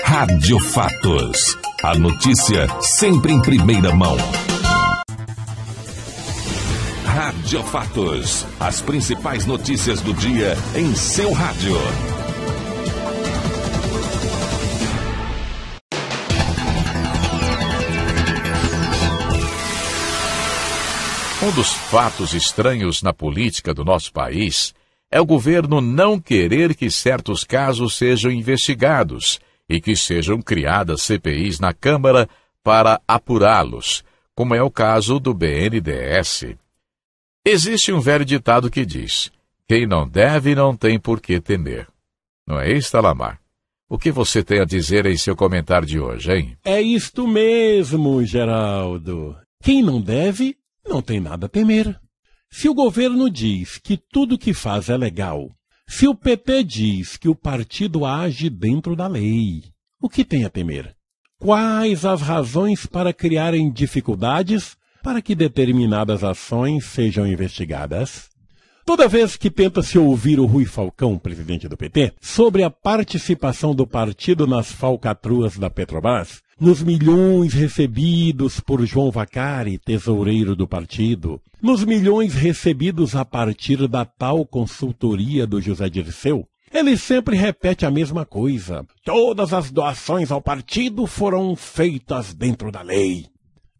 Rádio Fatos. A notícia sempre em primeira mão. Rádio Fatos. As principais notícias do dia em seu rádio. Um dos fatos estranhos na política do nosso país é o governo não querer que certos casos sejam investigados e que sejam criadas CPIs na Câmara para apurá-los, como é o caso do BNDS. Existe um velho ditado que diz: quem não deve não tem por que temer. Não é isso, Alamar? O que você tem a dizer em seu comentário de hoje, hein? É isto mesmo, Geraldo. Quem não deve não tem nada a temer. Se o governo diz que tudo que faz é legal se o PT diz que o partido age dentro da lei, o que tem a temer? Quais as razões para criarem dificuldades para que determinadas ações sejam investigadas? Toda vez que tenta-se ouvir o Rui Falcão, presidente do PT, sobre a participação do partido nas falcatruas da Petrobras, nos milhões recebidos por João Vacari, tesoureiro do partido, nos milhões recebidos a partir da tal consultoria do José Dirceu, ele sempre repete a mesma coisa. Todas as doações ao partido foram feitas dentro da lei.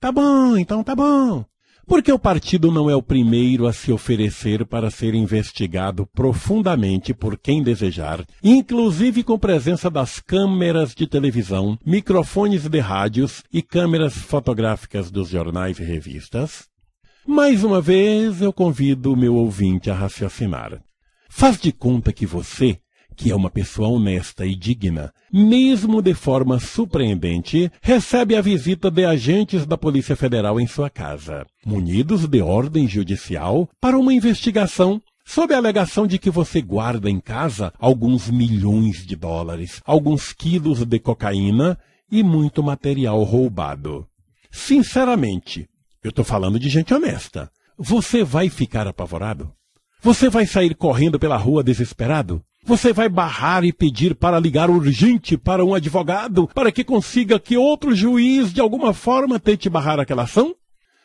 Tá bom, então tá bom. Porque o partido não é o primeiro a se oferecer para ser investigado profundamente por quem desejar, inclusive com presença das câmeras de televisão, microfones de rádios e câmeras fotográficas dos jornais e revistas? Mais uma vez eu convido o meu ouvinte a raciocinar. Faz de conta que você que é uma pessoa honesta e digna, mesmo de forma surpreendente, recebe a visita de agentes da Polícia Federal em sua casa, munidos de ordem judicial para uma investigação sob a alegação de que você guarda em casa alguns milhões de dólares, alguns quilos de cocaína e muito material roubado. Sinceramente, eu estou falando de gente honesta. Você vai ficar apavorado? Você vai sair correndo pela rua desesperado? Você vai barrar e pedir para ligar urgente para um advogado para que consiga que outro juiz de alguma forma tente barrar aquela ação?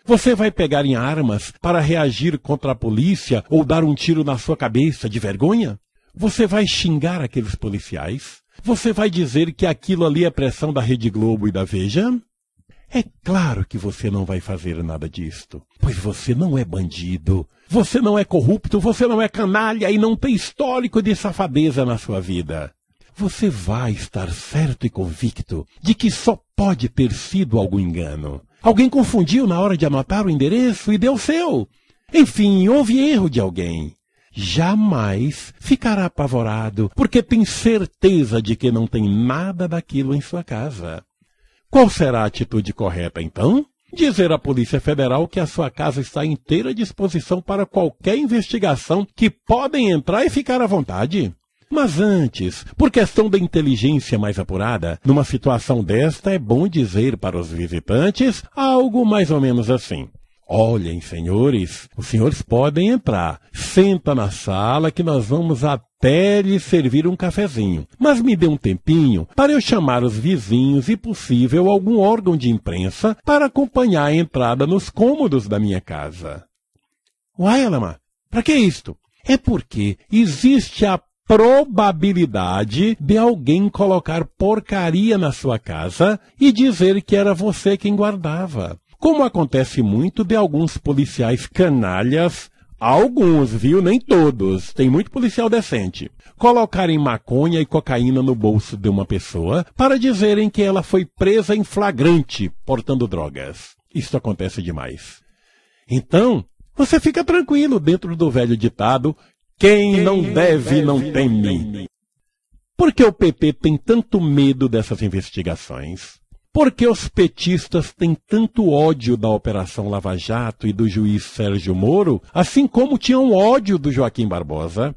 Você vai pegar em armas para reagir contra a polícia ou dar um tiro na sua cabeça de vergonha? Você vai xingar aqueles policiais? Você vai dizer que aquilo ali é pressão da Rede Globo e da Veja? É claro que você não vai fazer nada disto, pois você não é bandido, você não é corrupto, você não é canalha e não tem histórico de safadeza na sua vida. Você vai estar certo e convicto de que só pode ter sido algum engano. Alguém confundiu na hora de anotar o endereço e deu seu. Enfim, houve erro de alguém jamais ficará apavorado, porque tem certeza de que não tem nada daquilo em sua casa. Qual será a atitude correta, então? Dizer à Polícia Federal que a sua casa está inteira à disposição para qualquer investigação, que podem entrar e ficar à vontade. Mas antes, por questão da inteligência mais apurada, numa situação desta é bom dizer para os visitantes algo mais ou menos assim. Olhem, senhores, os senhores podem entrar. Senta na sala que nós vamos até lhe servir um cafezinho. Mas me dê um tempinho para eu chamar os vizinhos e possível algum órgão de imprensa para acompanhar a entrada nos cômodos da minha casa. Uai, Alamar, para que isto? É porque existe a probabilidade de alguém colocar porcaria na sua casa e dizer que era você quem guardava como acontece muito de alguns policiais canalhas, alguns, viu, nem todos, tem muito policial decente, colocarem maconha e cocaína no bolso de uma pessoa para dizerem que ela foi presa em flagrante portando drogas. Isso acontece demais. Então, você fica tranquilo dentro do velho ditado: quem, não deve, não teme. Por que o PP tem tanto medo dessas investigações? Por que os petistas têm tanto ódio da Operação Lava Jato e do juiz Sérgio Moro, assim como tinham ódio do Joaquim Barbosa?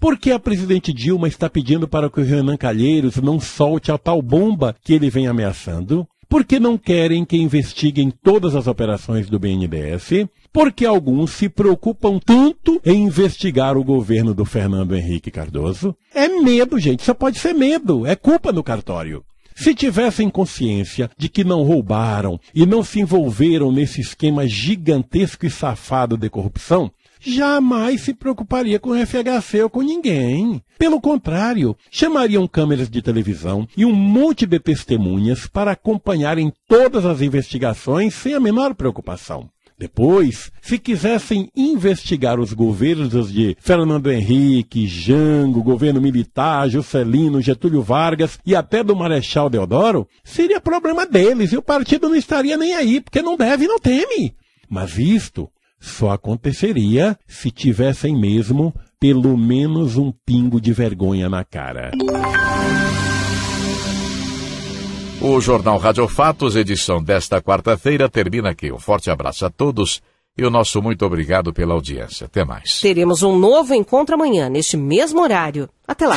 Por que a presidente Dilma está pedindo para que o Renan Calheiros não solte a tal bomba que ele vem ameaçando? Por que não querem que investiguem todas as operações do BNDES? Por que alguns se preocupam tanto em investigar o governo do Fernando Henrique Cardoso? É medo, gente. Só pode ser medo. É culpa do cartório. Se tivessem consciência de que não roubaram e não se envolveram nesse esquema gigantesco e safado de corrupção, jamais se preocuparia com o FHC ou com ninguém. Pelo contrário, chamariam câmeras de televisão e um monte de testemunhas para acompanharem todas as investigações sem a menor preocupação. Depois, se quisessem investigar os governos de Fernando Henrique, Jango, governo militar, Juscelino, Getúlio Vargas e até do Marechal Deodoro, seria problema deles e o partido não estaria nem aí, porque não deve e não teme. Mas isto só aconteceria se tivessem mesmo pelo menos um pingo de vergonha na cara. O Jornal Rádio Fatos, edição desta quarta-feira, termina aqui. Um forte abraço a todos e o nosso muito obrigado pela audiência. Até mais. Teremos um novo encontro amanhã, neste mesmo horário. Até lá.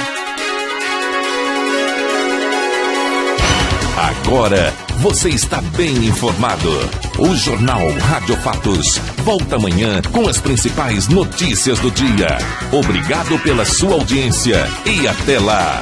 Agora você está bem informado. O Jornal Rádio Fatos volta amanhã com as principais notícias do dia. Obrigado pela sua audiência e até lá.